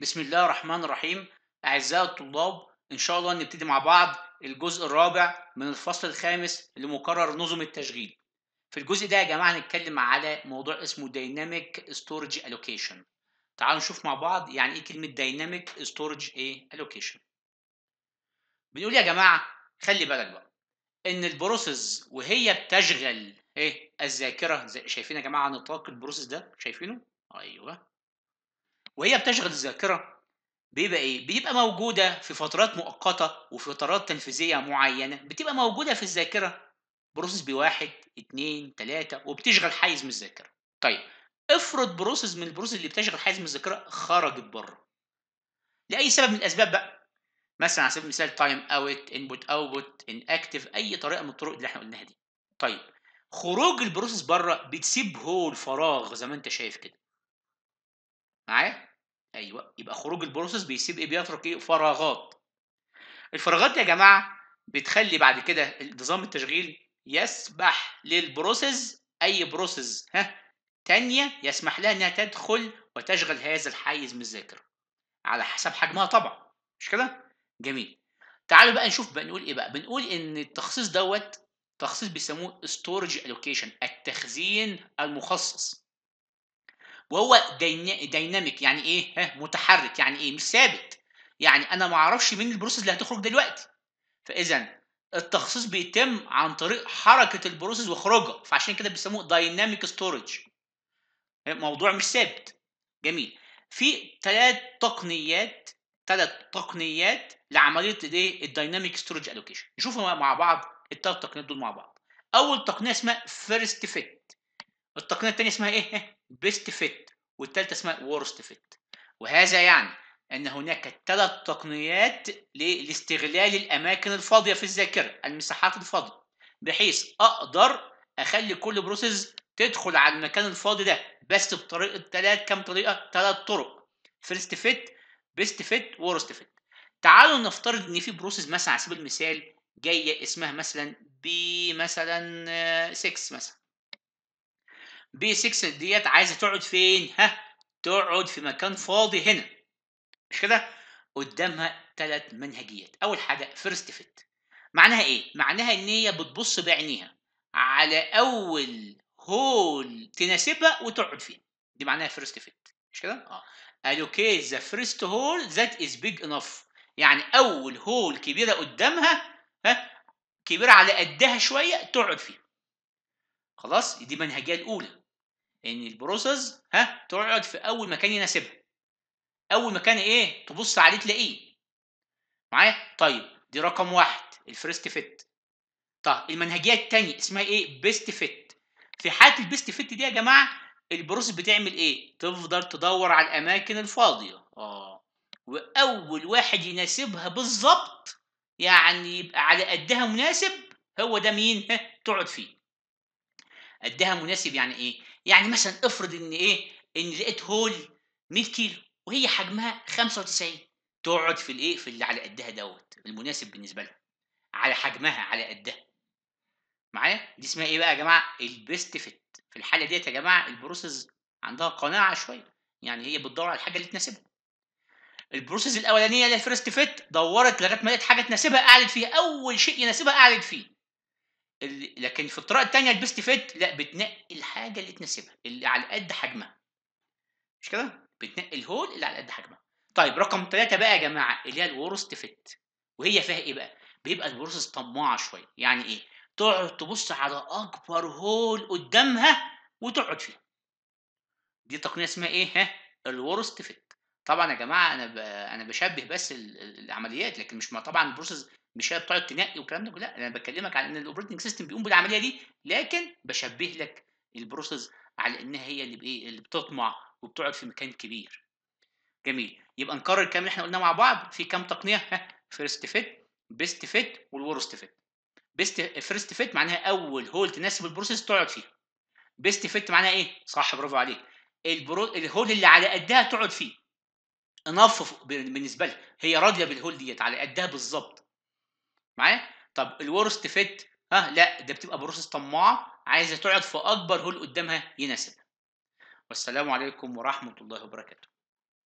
بسم الله الرحمن الرحيم أعزائي الطلاب إن شاء الله نبتدي مع بعض الجزء الرابع من الفصل الخامس لمقرر نظم التشغيل في الجزء ده يا جماعة هنتكلم على موضوع اسمه Dynamic Storage Allocation تعالوا نشوف مع بعض يعني إيه كلمة Dynamic Storage إيه؟ Allocation بنقول يا جماعة خلي بالك بقى إن البروسيس وهي بتشغل إيه الذاكرة شايفين يا جماعة نطاق البروسيس ده شايفينه؟ أيوه وهي بتشغل الذاكره بيبقى ايه بيبقى موجوده في فترات مؤقته وفترات تنفيذيه معينه بتبقى موجوده في الذاكره بروسيس بي واحد اتنين تلاته وبتشغل حيز من الذاكره طيب افرض بروسيس من البروسيس اللي بتشغل حيز من الذاكره خرجت بره لاي سبب من الاسباب بقى مثلا على سبيل المثال تايم اوت انبوت اوتبوت ان اكتف اي طريقه من الطرق اللي احنا قلناها دي طيب خروج البروسيس بره بتسيب هول فراغ زي ما انت شايف كده معايا ايوه يبقى خروج البروسيس بيسيب ايه بيترك ايه فراغات الفراغات دي يا جماعه بتخلي بعد كده نظام التشغيل يسمح للبروسيس اي بروسيس ها تانية يسمح لها انها تدخل وتشغل هذا الحيز من الذاكره على حسب حجمها طبعا مش كده جميل تعالوا بقى نشوف بنقول ايه بقى بنقول ان التخصيص دوت تخصيص بيسموه ستورج الوكيشن التخزين المخصص وهو دايناميك يعني ايه ها متحرك يعني ايه مش ثابت يعني انا ما اعرفش مين البروسيس اللي هتخرج دلوقتي فاذا التخصيص بيتم عن طريق حركه البروسيس وخروجها فعشان كده بيسموه دايناميك ستورج موضوع مش ثابت جميل في ثلاث تقنيات ثلاث تقنيات لعمليه الايه الدايناميك ستورج الوكيشن نشوفهم مع بعض الثلاث تقنيات دول مع بعض اول تقنيه اسمها فيرست فيت التقنيه الثانيه اسمها ايه؟ بيست فيت والثالثه اسمها وورست فيت وهذا يعني ان هناك ثلاث تقنيات لاستغلال الاماكن الفاضيه في الذاكره المساحات الفاضيه بحيث اقدر اخلي كل بروسيس تدخل على المكان الفاضي ده بس بطريقه ثلاث كم طريقه ثلاث طرق فيرست فيت بيست فيت وورست فيت تعالوا نفترض ان في بروسيس مثلا على سبيل المثال جايه اسمها مثلا بي مثلا 6 آه، مثلا بي 6 ديت عايزه تقعد فين ها تقعد في مكان فاضي هنا مش كده قدامها ثلاث منهجيات اول حاجه فيرست فيت معناها ايه معناها ان هي بتبص بعينيها على اول هول تناسبها وتقعد فيه دي معناها فيرست فيت مش كده اه allocate the first hole that is big enough يعني اول هول كبيره قدامها ها كبيره على قدها شويه تقعد فيه خلاص دي منهجيه الاولى ان البروسس ها تقعد في اول مكان يناسبها اول مكان ايه تبص عليه تلاقيه معايا طيب دي رقم واحد الفيرست فيت طب المنهجيه الثانيه اسمها ايه بيست فيت في حاله البيست فيت دي يا جماعه البروسس بتعمل ايه تفضل تدور على الاماكن الفاضيه اه واول واحد يناسبها بالظبط يعني يبقى على قدها مناسب هو ده مين ها تقعد فيه قدها مناسب يعني ايه يعني مثلا افرض ان ايه ان لقيت هول 100 كيلو وهي حجمها 95 تقعد في الايه في اللي على قدها دوت المناسب بالنسبه لها على حجمها على قدها معايا دي اسمها ايه بقى يا جماعه البيست فيت في الحاله ديت يا جماعه البروسيس عندها قناعه شويه يعني هي بتدور على الحاجه اللي تناسبها البروسيس الاولانيه اللي فيرست فيت دورت لغايه ما لقت حاجه تناسبها قعدت فيها اول شيء يناسبها قعدت فيه لكن في الطريقه الثانيه البيست فيت لا بتنقي الحاجه اللي تناسبها اللي على قد حجمها مش كده بتنقي الهول اللي على قد حجمها طيب رقم ثلاثة بقى يا جماعه اللي هي الورست فيت وهي فيها ايه بقى بيبقى الورست طماعه شويه يعني ايه تقعد تبص على اكبر هول قدامها وتقعد فيه دي تقنيه اسمها ايه ها الورست فيت طبعا يا جماعه انا انا بشبه بس العمليات لكن مش طبعا البروسيس مش هي بتقعد تنقي والكلام ده لا انا بكلمك على ان الاوبريتنج سيستم بيقوم بالعمليه دي لكن بشبه لك البروسيس على انها هي اللي بايه اللي بتطمع وبتقعد في مكان كبير جميل يبقى نكرر الكلام اللي احنا قلناه مع بعض في كام تقنيه فيرست فيت بيست فيت والورست فيت بيست فيرست فيت معناها اول هول تناسب البروسيس تقعد فيه بيست فيت معناها ايه صح برافو عليك البرو... الهول اللي على قدها تقعد فيه انف بالنسبه لها هي راضيه بالهول ديت على قدها بالظبط معايا طب الورست فيت ها لا ده بتبقى بروسس طماعه عايزه تقعد في اكبر هول قدامها يناسبها والسلام عليكم ورحمه الله وبركاته